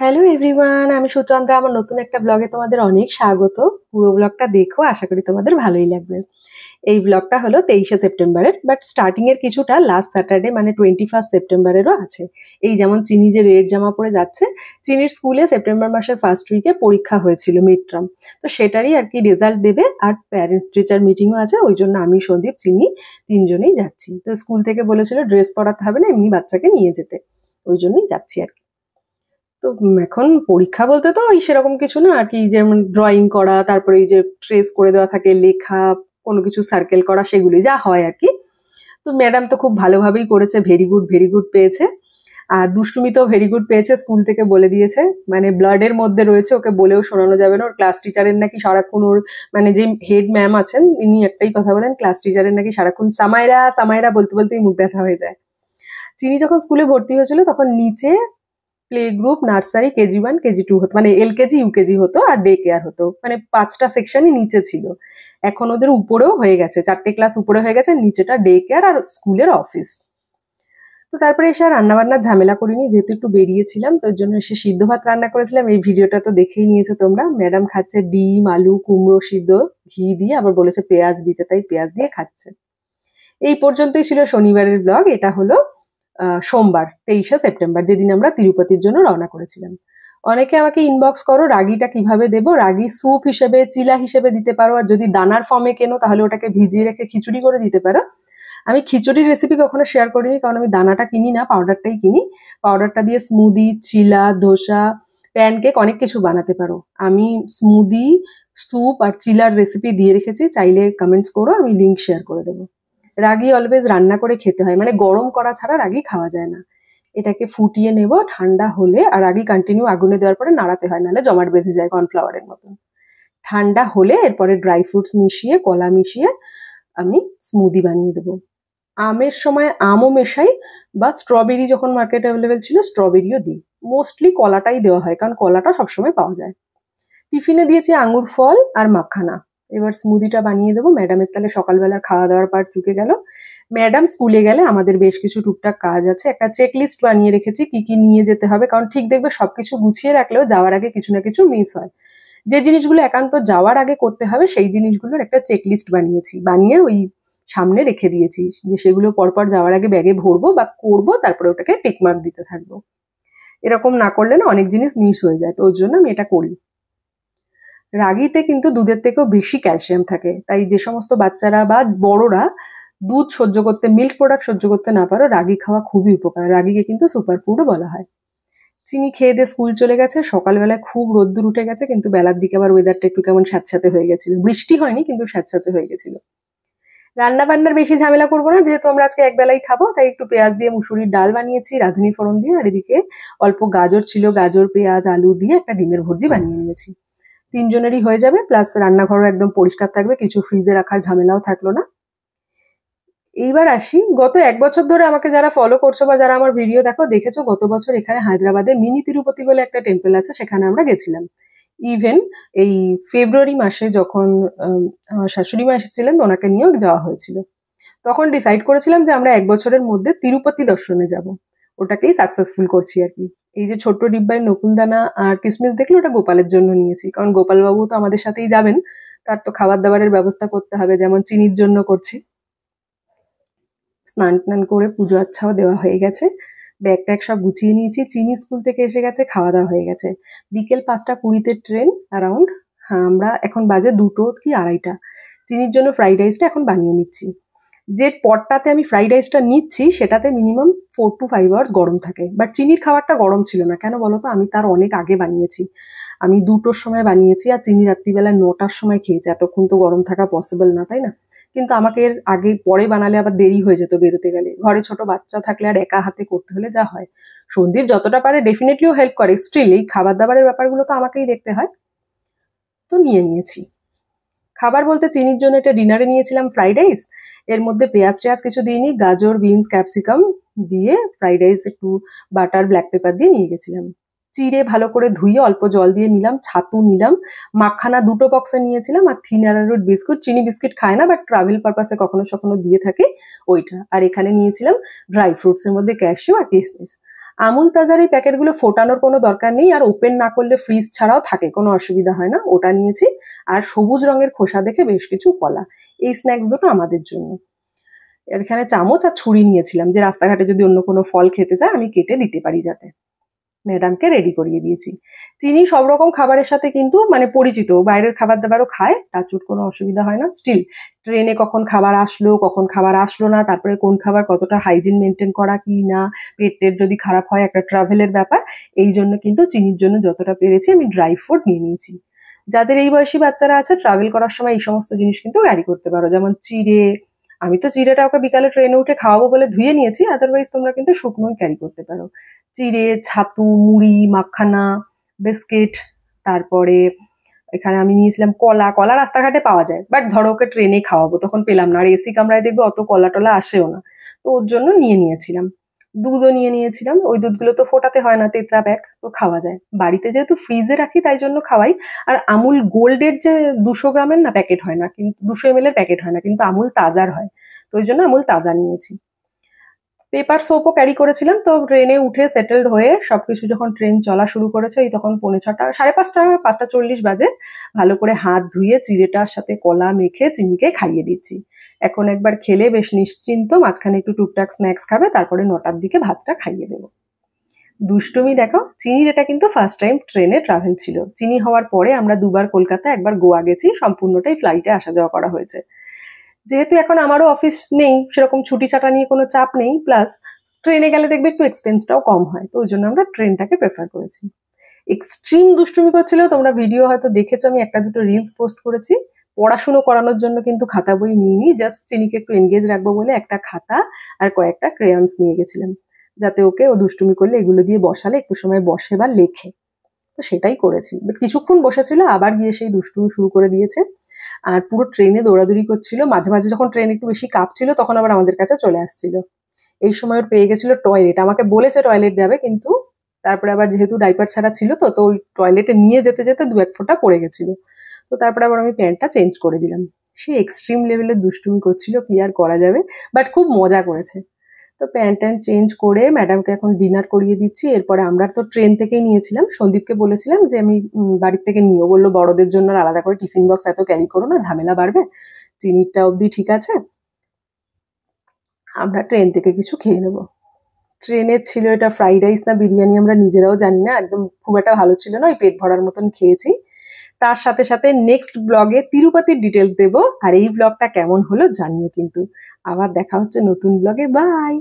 hello everyone আমি সুচন্দ্রা আমার নতুন একটা ব্লগে তোমাদের অনেক স্বাগত পুরো ব্লগটা দেখো আশা করি তোমাদের ভালোই লাগবে এই ব্লগটা হলো তেইশে সেপ্টেম্বরের বাট স্টার্টিংয়ের কিছুটা লাস্ট স্যাটারডে মানে টোয়েন্টি ফার্স্ট সেপ্টেম্বরেরও আছে এই যেমন চিনি যে রেড জামা পরে যাচ্ছে চিনির স্কুলে সেপ্টেম্বর মাসের ফার্স্ট উইকে পরীক্ষা হয়েছিল মিড টার্ম তো সেটারই আর কি রেজাল্ট দেবে আর প্যারেন্টস টিচার মিটিংও আছে ওই জন্য আমি সন্দীপ চিনি তিনজনেই যাচ্ছি তো স্কুল থেকে বলেছিল ড্রেস পরাতে হবে না এমনি বাচ্চাকে নিয়ে যেতে ওই জন্যই যাচ্ছি আর কি তো এখন পরীক্ষা বলতে তো ওই সেরকম কিছু না আর কি যেমন ড্রয়িং করা তারপরে ওই যে ট্রেস করে দেওয়া থাকে লেখা কোনো কিছু সার্কেল করা সেগুলি যা হয় আর কি তো ম্যাডাম তো খুব ভালোভাবেই করেছে ভেরি গুড ভেরি গুড পেয়েছে আর দুষ্টুমি তো ভেরি গুড পেয়েছে স্কুল থেকে বলে দিয়েছে মানে ব্লাডের মধ্যে রয়েছে ওকে বলেও শোনানো যাবে না ওর ক্লাস টিচারের নাকি সারাক্ষণ ওর মানে যে হেড ম্যাম আছেন ইনি একটাই কথা বলেন ক্লাস টিচারের নাকি সারাক্ষণ সামাইরা সামাইরা বলতে বলতেই মুখ ব্যথা হয়ে যায় চিনি যখন স্কুলে ভর্তি হয়েছিল তখন নিচে play group nursery KG one KG two হতো মানে এলকেজি ইউকেজি হতো আর ডে কেয়ার হতো মানে পাঁচটা সেকশনই নিচে ছিল এখন ওদের উপরেও হয়ে গেছে চারটে ক্লাস উপরে হয়ে গেছে নিচেটা ডে কেয়ার আর স্কুলের অফিস তো তারপরে এসে আর রান্নাবান্নার ঝামেলা করিনি যেহেতু একটু বেরিয়েছিলাম তো জন্য এসে সিদ্ধ ভাত রান্না করেছিলাম এই ভিডিওটা তো দেখেই নিয়েছো তোমরা ম্যাডাম খাচ্ছে ডিম আলু কুমড়ো সিদ্ধ ঘি দিয়ে আবার বলেছে পেঁয়াজ দিতে তাই পেঁয়াজ দিয়ে খাচ্ছে এই পর্যন্তই ছিল শনিবারের ব্লগ এটা হলো সোমবার তেইশে সেপ্টেম্বর যেদিন আমরা তিরুপতির জন্য রওনা করেছিলাম অনেকে আমাকে ইনবক্স করো রাগিটা কিভাবে দেবো রাগি স্যুপ হিসেবে চিলা হিসেবে দিতে পারো আর যদি দানার ফর্মে কেনো তাহলে ওটাকে ভিজিয়ে রেখে খিচুড়ি করে দিতে পারো আমি খিচুড়ির রেসিপি কখনো শেয়ার করিনি কারণ আমি দানাটা কিনি না পাউডারটাই কিনি পাউডারটা দিয়ে স্মুদি চিলা ধোসা প্যানকেক অনেক কিছু বানাতে পারো আমি স্মুদি স্যুপ আর চিলার রেসিপি দিয়ে রেখেছি চাইলে কমেন্টস করো আমি লিঙ্ক শেয়ার করে দেবো রাগি অলওয়েজ রান্না করে খেতে হয় মানে গরম করা ছাড়া রাগি খাওয়া যায় না এটাকে ফুটিয়ে নেব ঠান্ডা হলে আর রাগি কন্টিনিউ আগুনে দেওয়ার পরে নাড়াতে হয় নাহলে জমাট বেঁধে যায় কর্নফ্লাওয়ারের মতন ঠান্ডা হলে এরপরে ড্রাই ফ্রুটস মিশিয়ে কলা মিশিয়ে আমি স্মুদি বানিয়ে দেবো আমের সময় আমও মেশাই বা স্ট্রবেরি যখন মার্কেট অ্যাভেলেবেল ছিল স্ট্রবেরিও দিই মোস্টলি কলাটাই দেওয়া হয় কারণ কলাটা সবসময় পাওয়া যায় টিফিনে দিয়েছি আঙুর ফল আর মাখানা এবার স্মুদিটা বানিয়ে দেবো ম্যাডামের তাহলে সকালবেলা খাওয়া দাওয়ার পার চুকে গেল ম্যাডাম স্কুলে গেলে আমাদের বেশ কিছু টুকটাক কাজ আছে একটা চেকলিস্ট বানিয়ে রেখেছি কি কি নিয়ে যেতে হবে কারণ ঠিক দেখবে সবকিছু গুছিয়ে রাখলেও যাওয়ার আগে কিছু না কিছু মিস হয় যে জিনিসগুলো একান্ত যাওয়ার আগে করতে হবে সেই জিনিসগুলোর একটা চেকলিস্ট বানিয়েছি বানিয়ে ওই সামনে রেখে দিয়েছি যে সেগুলো পরপর যাওয়ার আগে ব্যাগে ভরবো বা করবো তারপরে ওটাকে টিকমার্ক দিতে থাকবো এরকম না করলে না অনেক জিনিস মিস হয়ে যায় তো ওর জন্য আমি এটা করি রাগিতে কিন্তু দুধের থেকেও বেশি ক্যালসিয়াম থাকে তাই যে সমস্ত বাচ্চারা বা বড়রা দুধ সহ্য করতে মিল্ক প্রোডাক্ট সহ্য করতে না পারো রাগি খাওয়া খুবই উপকার রাগিকে কিন্তু সুপার ফুডও বলা হয় চিনি খেয়ে দিয়ে স্কুল চলে গেছে সকালবেলায় খুব রোদ্দুর উঠে গেছে কিন্তু বেলার দিকে আবার ওয়েদারটা একটু কেমন স্যাঁতস্যাঁতে হয়ে গেছিল বৃষ্টি হয়নি কিন্তু স্যাঁতস্যাঁতে হয়ে গেছিল রান্না বান্নার বেশি ঝামেলা করবো না যেহেতু আমরা আজকে একবেলাই খাবো তাই একটু পেঁয়াজ দিয়ে মুসুরির ডাল বানিয়েছি রাঁধুনি ফোড়ন দিয়ে আর এদিকে অল্প গাজর ছিল গাজর পেঁয়াজ আলু দিয়ে একটা ডিমের ভর্জি বানিয়ে নিয়েছি তিনজনেরই হয়ে যাবে প্লাস রান্নাঘরও একদম পরিষ্কার থাকবে কিছু ফ্রিজে রাখার ঝামেলাও থাকলো না এইবার আসি গত এক বছর ধরে আমাকে যারা ফলো করছো বা যারা আমার ভিডিও দেখো দেখেছো গত বছর এখানে হায়দ্রাবাদে মিনি তিরুপতি বলে একটা টেম্পেল আছে সেখানে আমরা গেছিলাম ইভেন এই ফেব্রুয়ারি মাসে যখন আমার শাশুড়ি মা এসেছিলেন ওনাকে নিয়েও যাওয়া হয়েছিল তখন ডিসাইড করেছিলাম যে আমরা এক বছরের মধ্যে তিরুপতি দর্শনে যাব ওটাকেই সাকসেসফুল করছি আর কি এই যে ছোট্ট ডিব্বায় নকুলদানা আর কিসমিস দেখলে ওটা গোপালের জন্য নিয়েছি কারণ গোপালবাবু তো আমাদের সাথেই যাবেন তার তো খাবার দাবারের ব্যবস্থা করতে হবে যেমন চিনির জন্য করছি স্নান টান করে পুজো আচ্ছাও দেওয়া হয়ে গেছে ব্যাগ ট্যাগ সব গুছিয়ে নিয়েছি চিনি স্কুল থেকে এসে গেছে খাওয়া দাওয়া হয়ে গেছে বিকেল পাঁচটা কুড়িতে ট্রেন অ্যারাউন্ড আমরা এখন বাজে দুটো কি আড়াইটা চিনির জন্য ফ্রাইড রাইসটা এখন বানিয়ে নিচ্ছি যে পটটাতে আমি ফ্রাইড রাইসটা নিচ্ছি সেটাতে minimum four to five hours গরম থাকে বাট চিনির খাবারটা গরম ছিল না কেন বলো তো আমি তার অনেক আগে বানিয়েছি আমি দুটোর সময় বানিয়েছি আর চিনি রাত্রিবেলায় নটার সময় খেয়েছি এতক্ষণ তো গরম থাকা পসিবল না তাই না কিন্তু আমাকে এর আগে পরে বানালে আবার দেরি হয়ে যেত বেরোতে গেলে ঘরে ছোট বাচ্চা থাকলে আর একা হাতে করতে হলে যা হয় সন্দীপ যতটা পারে ডেফিনেটলিও হেল্প করে স্টিল এই খাবার দাবারের ব্যাপারগুলো তো আমাকেই দেখতে হয় তো নিয়ে নিয়েছি খাবার বলতে চিনির জন্য এটা ডিনারে নিয়েছিলাম ফ্রাইড রাইস এর মধ্যে পেঁয়াজ টেয়াজ কিছু দিইনি গাজর বিনস ক্যাপসিকাম দিয়ে ফ্রাইড রাইস একটু বাটার ব্ল্যাক পেপার দিয়ে নিয়ে গেছিলাম চিড়ে ভালো করে ধুয়ে অল্প জল দিয়ে নিলাম ছাতু নিলাম মাখানা দুটো বক্সে নিয়েছিলাম আর থিন অ্যারারুট বিস্কুট চিনি বিস্কিট খায় না বাট ট্রাভেল পারপাসে কখনো সখনো দিয়ে থাকে ওইটা আর এখানে নিয়েছিলাম ড্রাই ফ্রুটসের মধ্যে ক্যাশিও আর কিসমিস আমুল তাজার এই প্যাকেটগুলো ফোটানোর কোনো দরকার নেই আর ওপেন না করলে ফ্রিজ ছাড়াও থাকে কোনো অসুবিধা হয় না ওটা নিয়েছি আর সবুজ রঙের খোসা দেখে বেশ কিছু কলা এই স্ন্যাক্স দুটো আমাদের জন্য এখানে চামচ আর ছুরি নিয়েছিলাম যে রাস্তাঘাটে যদি অন্য কোনো ফল খেতে চায় আমি কেটে দিতে পারি যাতে ম্যাডামকে রেডি করিয়ে দিয়েছি চিনি সব রকম খাবারের সাথে কিন্তু মানে পরিচিত বাইরের খাবার দাবারও খায় তার কোনো অসুবিধা হয় না স্টিল ট্রেনে কখন খাবার আসলো কখন খাবার আসলো না তারপরে কোন খাবার কতটা হাইজিন মেনটেন করা কি না পেটের যদি খারাপ হয় একটা ট্রাভেলের ব্যাপার এই জন্য কিন্তু চিনির জন্য যতটা পেরেছি আমি ড্রাই ফ্রুট নিয়ে নিয়েছি যাদের এই বয়সী বাচ্চারা আছে ট্রাভেল করার সময় এই সমস্ত জিনিস কিন্তু ক্যারি করতে পারো যেমন চিড়ে আমি তো চিড়েটা ওকে বিকালে ট্রেনে উঠে খাওয়াবো বলে ধুয়ে নিয়েছি আদারওয়াইজ তোমরা কিন্তু শুকনোই ক্যারি করতে পারো চিড়ে ছাতু মুড়ি মাখানা বিস্কিট তারপরে এখানে আমি নিয়েছিলাম কলা কলা রাস্তাঘাটে পাওয়া যায় বাট ধরো ওকে ট্রেনে খাওয়াবো তখন পেলাম না আর এসি কামরায় দেখবো অত কলা টলা আসেও না তো ওর জন্য নিয়ে নিয়েছিলাম দুধও নিয়ে নিয়েছিলাম ওই দুধগুলো তো ফোটাতে হয় না তেতরা ব্যাগ তো খাওয়া যায় বাড়িতে যেহেতু ফ্রিজে রাখি তাই জন্য খাওয়াই আর আমুল গোল্ডের যে দুশো গ্রামের না প্যাকেট হয় না কিন্তু দুশো এম প্যাকেট হয় না কিন্তু আমুল তাজার হয় তো ওই জন্য আমুল তাজার নিয়েছি পেপার সোপও ক্যারি করেছিলাম তো ট্রেনে উঠে সেটেলড হয়ে সব কিছু যখন ট্রেন চলা শুরু করেছে এই তখন পৌনে ছটা সাড়ে পাঁচটা পাঁচটা চল্লিশ বাজে ভালো করে হাত ধুয়ে চিড়েটার সাথে কলা মেখে চিনিকে খাইয়ে দিচ্ছি এখন একবার খেলে বেশ নিশ্চিন্ত মাঝখানে একটু টুকটাক স্ন্যাক্স খাবে তারপরে নটার দিকে ভাতটা খাইয়ে দেবো দুষ্টুমি দেখো চিনির এটা কিন্তু ফার্স্ট টাইম ট্রেনে ট্রাভেল ছিল চিনি হওয়ার পরে আমরা দুবার কলকাতা একবার গোয়া গেছি সম্পূর্ণটাই ফ্লাইটে আসা যাওয়া করা হয়েছে যেহেতু এখন আমারও অফিস নেই সেরকম ছুটি ছাটা নিয়ে কোনো চাপ নেই প্লাস ট্রেনে গেলে দেখবে একটু এক্সপেন্সটাও কম হয় তো ওই জন্য আমরা ট্রেনটাকে প্রেফার করেছি এক্সট্রিম দুষ্টুমি করছিল তোমরা ভিডিও হয়তো দেখেছো আমি একটা দুটো রিলস পোস্ট করেছি পড়াশুনো করানোর জন্য কিন্তু খাতা বই নিয়ে নিই জাস্ট চিনিকে একটু এনগেজ রাখবো বলে একটা খাতা আর কয়েকটা ক্রেয়ন্স নিয়ে গেছিলাম যাতে ওকে ও দুষ্টুমি করলে এগুলো দিয়ে বসালে একটু সময় বসে বা লেখে তো সেটাই করেছি বাট কিছুক্ষণ বসেছিল আবার গিয়ে সেই দুষ্টুমি শুরু করে দিয়েছে আর পুরো ট্রেনে দৌড়াদৌড়ি করছিল মাঝে মাঝে যখন ট্রেন একটু বেশি কাঁপছিল তখন আবার আমাদের কাছে চলে আসছিল এই সময় ওর পেয়ে গেছিল টয়লেট আমাকে বলেছে টয়লেট যাবে কিন্তু তারপরে আবার যেহেতু ডাইপার ছাড়া ছিল তো তো ওই টয়লেটে নিয়ে যেতে যেতে দু এক ফোঁটা পড়ে গেছিল তো তারপরে আবার আমি প্যান্টটা চেঞ্জ করে দিলাম সে এক্সট্রিম লেভেলের দুষ্টুমি করছিল কি আর করা যাবে বাট খুব মজা করেছে তো প্যান্ট ট্যান্ট চেঞ্জ করে ম্যাডামকে এখন ডিনার করিয়ে দিচ্ছি এরপরে আমরা তো ট্রেন থেকেই নিয়েছিলাম সন্দীপকে বলেছিলাম যে আমি বাড়ির থেকে নিয়ে বললো বড়দের জন্য আলাদা করে টিফিন বক্স এত ক্যারি করো না ঝামেলা বাড়বে চিনিটা অবধি ঠিক আছে আমরা ট্রেন থেকে কিছু খেয়ে নেবো ট্রেনের ছিল এটা ফ্রাইড রাইস না বিরিয়ানি আমরা নিজেরাও জানি না একদম খুব একটা ভালো ছিল না ওই পেট ভরার মতন খেয়েছি তার সাথে সাথে নেক্সট ব্লগে তিরুপতির ডিটেলস দেব আর এই ব্লগটা কেমন হলো জানিও কিন্তু আবার দেখা হচ্ছে নতুন ব্লগে বাই